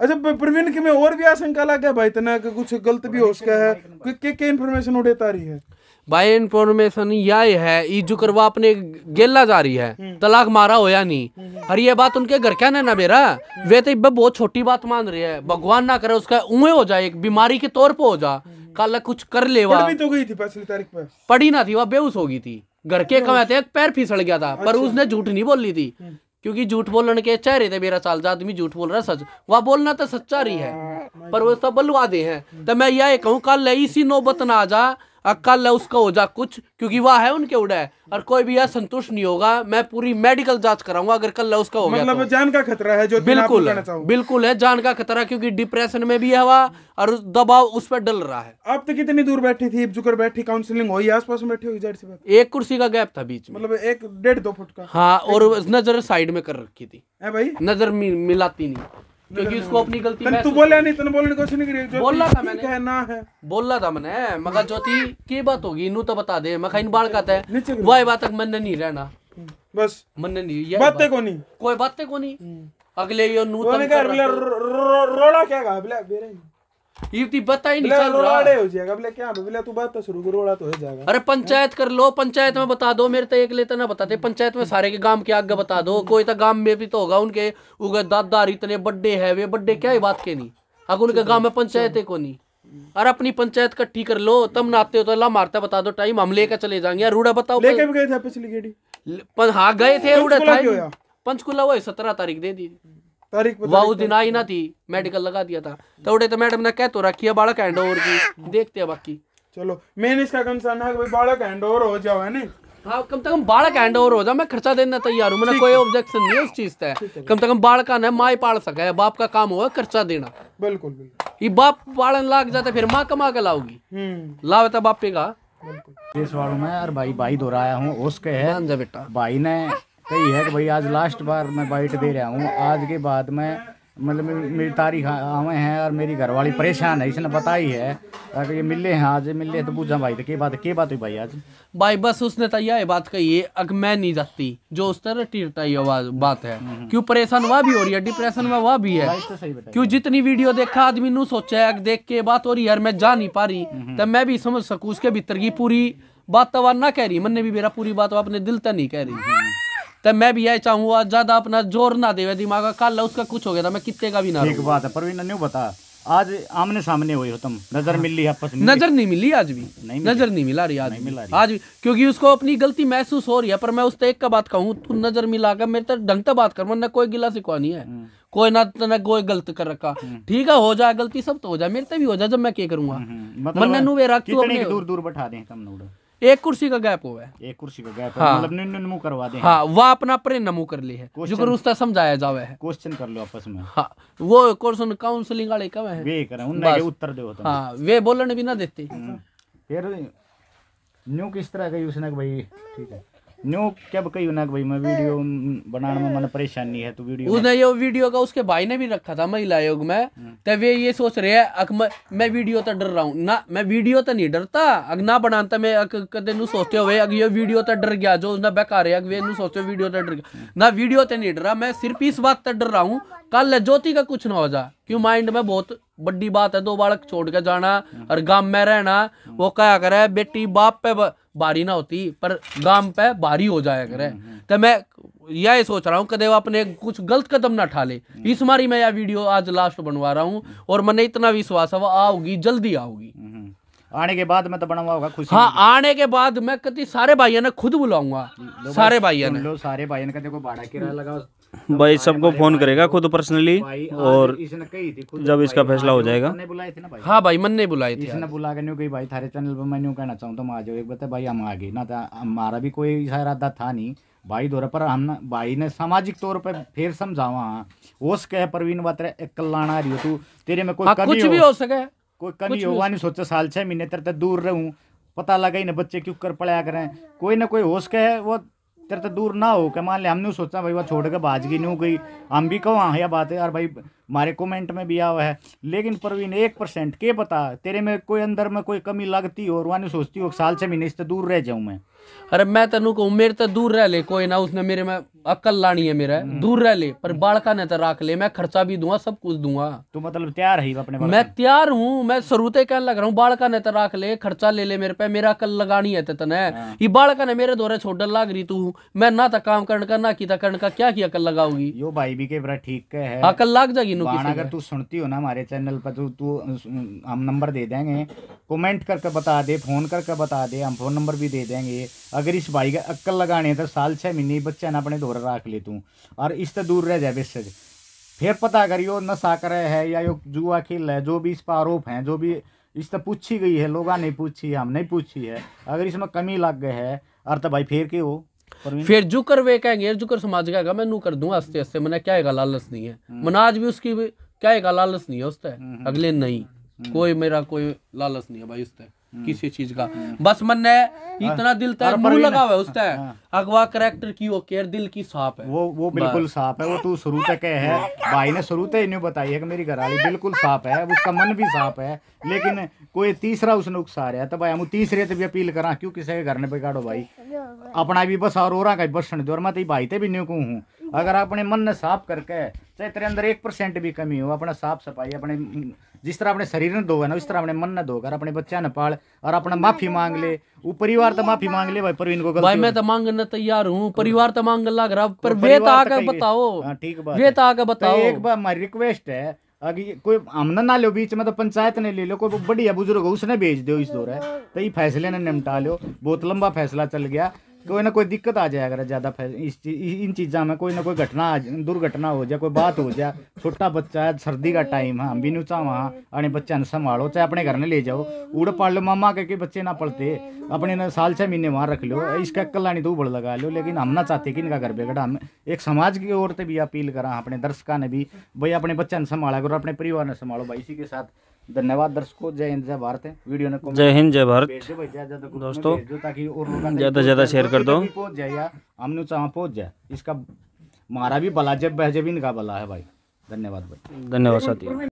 अच्छा प्रवीण के में और भी आशंका लग गया भाई तना कुछ गलत भी हो सका है क्या क्या इन्फॉर्मेशन उड़ेता रही है भाई इन्फॉर्मेशन यह है ई जो करवा अपने गेला जा रही है हम्म। तलाक मारा होया नहीं अरे हम्म, हम्म। ये बात उनके घर क्या ना मेरा वे तो बहुत छोटी बात मान रही है भगवान ना करे उसका उहे हो जाए एक बीमारी के तौर पर हो जा कल कुछ कर ले पढ़ तो गई थी पिछली तारीख पर पड़ी ना थी वह बेहूस हो गई थी घर के कमाते पैर फिसल गया था पर अच्छा। उसने झूठ नहीं बोली थी क्योंकि झूठ बोलने के चेहरे थे मेरा साल आदमी झूठ बोल रहा सच वह बोलना तो सच्चा रही है पर वो सब बलवा दे हैं तो मैं यह कहूँ कल इसी नौबत ना आ जा अकल है उसका हो जा कुछ क्योंकि वह है उनके उड़ा है और कोई भी संतुष्ट नहीं होगा मैं पूरी मेडिकल जांच कराऊंगा अगर कल उसका हो गया मतलब तो। जान का खतरा है जो बिल्कुल है, बिल्कुल है जान का खतरा क्योंकि डिप्रेशन में भी है वह और दबाव उस पर डल रहा है अब तो कितनी दूर बैठी थी जुकर बैठी काउंसिलिंग हुई आस पास में बैठी हुई एक कुर्सी का गैप था बीच मतलब एक डेढ़ दो फुट का हाँ और नजर साइड में कर रखी थी भाई नजर मिलाती नहीं क्योंकि उसको अपनी गलती तन तू बोला नहीं तन बोलने की कोशिश नहीं करी बोला था मैंने कहना है बोला था मैंने मगर ज्योति की बात होगी इनू तो बता दे मैं इन बाल कहता है वह बात तक मन नहीं रहना बस मन नहीं ये बातें को नहीं कोई बातें को नहीं हम्म। अगले ये नूतन कर रोड़ा क्या कहा बेरे युवती तो बता ही नहीं चल रहा हो जाएगा बोले क्या बोले तू बात तो शुरू तो हो जाएगा अरे पंचायत कर लो पंचायत में बता दो मेरे तो एक ना बताते पंचायत में सारे के गांव के आगे बता दो कोई तो गांव में भी तो होगा उनके उगे दादार इतने बड्डे है वे बड्डे क्या ही बात के नहीं अगर उनके गाँव में पंचायत है को नहीं अरे अपनी पंचायत कट्ठी कर लो तब नाते हो तो अल्लाह मारता बता दो टाइम हम लेकर चले जाएंगे रूडा बताओ लेके भी गए थे पिछली गेड़ी हाँ गए थे रूढ़ा पंचकुला वो सत्रह तारीख दे दी तारीख आई ना थी मेडिकल लगा दिया था तोड़े तो मैडम तो ने कह तो रखी है बालक हैंड ओवर की देखते हैं बाकी चलो मेन इसका कंसर्न है भाई बालक हैंड ओवर हो जाओ है नहीं हाँ कम से कम बाढ़ का हैंड ओवर हो जाए मैं खर्चा देने तैयार हूँ कोई ऑब्जेक्शन नहीं उस चीज का कम से कम बाढ़ का ना माए पाल सका है बाप का काम होगा खर्चा देना बिल्कुल ये बाप पालन लाग जाता फिर माँ कमा के लाओगी हम्म। लावे था तो बापे का वालों में यार भाई भाई दोहराया हूँ उसके है बेटा भाई ने कही है कि भाई आज लास्ट बार मैं बाइट दे रहा हूँ आज के बाद मैं मतलब मेरी तारीख आवे हैं और मेरी घरवाली परेशान है इसने बताई है अगर ये मिले हैं आज मिले हैं तो पूछा भाई तो क्या बात क्या बात हुई भाई आज भाई बस उसने तो यह बात कही है अगर मैं नहीं जाती जो उस तरह टीरता आवाज बात है हम्म। क्यों परेशान वह भी हो रही है डिप्रेशन में वह भी है क्यों जितनी वीडियो देखा आदमी नु सोचा है देख के बात हो रही यार मैं जा नहीं पा रही हम्म। तो मैं भी समझ सकूँ उसके भीतर की पूरी बात तो वह ना कह रही मन ने भी मेरा पूरी बात अपने दिल तक नहीं कह रही हम्म। तो मैं भी यही चाहूंगा ज्यादा अपना जोर ना देवे दिमाग का कल उसका कुछ हो गया था तो मैं कितने का भी ना एक बात है प्रवीण ने बता आज आमने सामने हुई हो तुम नजर हाँ। मिली आपस में नजर नहीं मिली आज भी नहीं नजर नहीं मिला रही आज मिला रही। आज भी क्योंकि उसको अपनी गलती महसूस हो रही है पर मैं उससे एक का बात कहूँ तू नजर मिला कर मेरे तो ढंग से बात कर वरना कोई गिला सिखवा नहीं है हम्म। कोई ना तो ना कोई गलत कर रखा हम्म। ठीक है हो जाए गलती सब तो हो जाए मेरे से भी हो जाए जब मैं क्या करूंगा हम्म, मतलब नुवे रख तू अपने दूर दूर बैठा दें तुम एक कुर्सी का गैप हुआ है एक कुर्सी का गैप हाँ, मतलब निन्न निन्नमु करवा दे हाँ वह अपना अपने नमू कर ली है जो उसका समझाया जावे है क्वेश्चन कर लो आपस में हाँ वो क्वेश्चन काउंसलिंग वाले कब है वे करें उनके उत्तर दो हाँ वे बोलने भी ना देते हम्म। फिर न्यू किस तरह का यूज ना भाई ठीक है नो क्या कही ना भाई मैं वीडियो बनाने में मैंने परेशानी है तो वीडियो उसने ये वीडियो का उसके भाई ने भी रखा था महिला आयोग में हम्म। तब ये ये सोच रहे हैं मैं, मैं वीडियो तो डर रहा हूँ ना मैं वीडियो तो नहीं डरता अग ना बनाता मैं कदे नु सोचते हुए अग ये वीडियो तो डर गया जो उसने बेकार है वे नु सोचते वीडियो तो डर गया ना वीडियो तो नहीं डरा मैं सिर्फ इस बात तक डर रहा हूँ कल ज्योति का कुछ ना हो जा क्यों माइंड में बहुत बड़ी बात है दो बालक छोड़ के जाना और हम्म। गांव में रहना वो क्या करे बेटी बाप पे बारी ना होती पर गांव पे बारी हो जाया करे हम्म, हम्म। तो मैं यह सोच रहा हूँ कदे वो अपने कुछ गलत कदम ना ठा ले हम्म। इस मारी मैं यह वीडियो आज लास्ट बनवा रहा हूँ और मैंने इतना विश्वास है वो आओगी जल्दी आओगी आने के बाद मैं तो बना होगा खुशी हाँ आने के बाद मैं कति सारे भाइयों ने खुद बुलाऊंगा सारे भाइयों ने सारे भाइयों ने देखो बाड़ा किराया लगा भाई सबको फोन करेगा खुद पर्सनली और जब इसका फैसला हो जाएगा हाँ भाई मन नहीं बुलाई थी हाँ इसने बुला के नहीं भाई थारे चैनल पर मैं न्यू कहना चाहूँ तुम आ जाओ एक बता भाई हम आगे ना तो हमारा भी कोई इरादा था नहीं भाई दौरे पर हम भाई ने सामाजिक तौर पर फिर समझावा हो हाँ। सके प्रवीण बातरे कलाना रही हो तू तेरे में कोई हाँ, कुछ भी हो सके कोई कमी होगा नहीं सोचा साल छह महीने तेरे दूर रहूं पता लगा ही ना बच्चे क्यों कर पड़ा करें कोई ना कोई होश सके वो तेरे तो दूर ना हो क्या मान लिया हमने सोचा भाई वह छोड़ के बाजगी नहीं हो गई हम भी कहो हाँ यह बात है यार भाई हमारे कमेंट में भी आवा है लेकिन प्रवीण एक परसेंट के पता तेरे में कोई अंदर में कोई कमी लगती हो और सोचती हो साल छः महीने इससे दूर रह जाऊँ मैं अरे मैं तेन कहूँ मेरे तो दूर रह ले कोई ना उसने मेरे में अक्ल लानी है मेरा हम्म। दूर रह ले पर बाड़का ने तो रख ले मैं खर्चा भी दूंगा सब कुछ दूंगा तो मतलब तैयार है अपने मैं तैयार हूँ मैं शुरू शुरूते कहने लग रहा हूँ बाड़का ने तो रख ले खर्चा ले ले मेरे पे मेरा अक्ल लगानी है तने हाँ। ये बाड़का ने मेरे दौरे छोड़ लाग रही तू मैं ना तो काम करने का ना किता करने का क्या की अक्ल लगाओगी यो भाई भी के ठीक है अकल लाग जाएगी किसी बाण अगर तू सुनती हो ना हमारे चैनल पर तो तू हम नंबर दे देंगे कमेंट करके बता दे फ़ोन करके बता दे हम फ़ोन नंबर भी दे देंगे अगर इस भाई का अक्कल लगाने तो साल छः महीने बच्चा ना अपने दौर रख ले तू और इससे तो दूर रह जाए बेस फिर पता कर यो नशा करे है या यो जुआ खेल है जो भी इस पर आरोप हैं जो भी इस तो पूछी गई है लोगा नहीं पूछी है हम नहीं पूछी है अगर इसमें कमी लग गए है और तो भाई फिर के हो फिर जुकर वे का गैर जुकर समाज का मैं नु कर दूं আস্তে আস্তে મને કેગા લાલસની હે મનાજ બી ઉસકી કેગા લાલસની હોસ્ત હે અગલે નહી કોઈ મેરા કોઈ લાલસની હે ભાઈ ઉસતે हम्म। किसी चीज का हम्म। बस मन ने हाँ। इतना दिल तो मुंह लगा हुआ है उसका अगवा करेक्टर की ओके यार दिल की साफ है वो वो बिल्कुल साफ है वो तू शुरू तक है भाई ने शुरू तक इन्हें बताई है कि मेरी घरवाली बिल्कुल साफ है उसका मन भी साफ है लेकिन कोई तीसरा उसने उकसा रहा है तो भाई हम तीसरे से भी अपील करा क्यों किसी के घर ने बिगाड़ो भाई अपना भी बस और का बसने दो और मैं तो भाई ते भी नहीं कहूँ अगर अपने मन ने साफ करके चाहे तेरे अंदर एक परसेंट भी कमी हो अपना साफ सफाई अपने जिस तरह अपने शरीर ने धोगा ना उस तरह अपने मन ने धोकर अपने बच्चा ने पाल और अपना माफी तो मांग ले वो परिवार तो माफी मांग ले भाई प्रवीण को भाई मैं तो मांगने तैयार हूँ तो परिवार तो मांग लग रहा पर तो वे तो आकर बताओ हाँ, ठीक बात वे तो आकर बताओ एक बार हमारी रिक्वेस्ट है अगर कोई हमने ना लो बीच में तो पंचायत ने ले लो कोई बढ़िया बुजुर्ग उसने भेज दो इस दौरे तो ये फैसले ने निपटा लो बहुत लंबा फैसला चल गया कोई ना कोई दिक्कत आ जाए अगर ज़्यादा इस इन चीज़ा में कोई ना कोई घटना दुर्घटना हो जाए कोई बात हो जाए छोटा बच्चा है सर्दी का टाइम है हम भी नहीं वहाँ अपने बच्चा ने संभालो चाहे अपने घर में ले जाओ उड़ पढ़ लो मामा कह के बच्चे ना पढ़ते अपने ना साल छह महीने वहाँ रख लो इसका नहीं तो उबड़ लगा लो लेकिन हम ना चाहते कि इनका घर बिगड़ा हम एक समाज की ओर से भी अपील करा अपने दर्शकों ने भी भाई अपने बच्चा ने संभाला करो अपने परिवार ने संभालो भाई इसी के साथ धन्यवाद दर्शकों जय हिंद जय भारत है वीडियो ने जय हिंद जय भारत दोस्तों ज्यादा और ज्यादा शेयर कर दो पहुंच जाए या हमने पहुंच जाए इसका मारा भी भला जब बहजब इनका भला है भाई धन्यवाद भाई धन्यवाद साथियों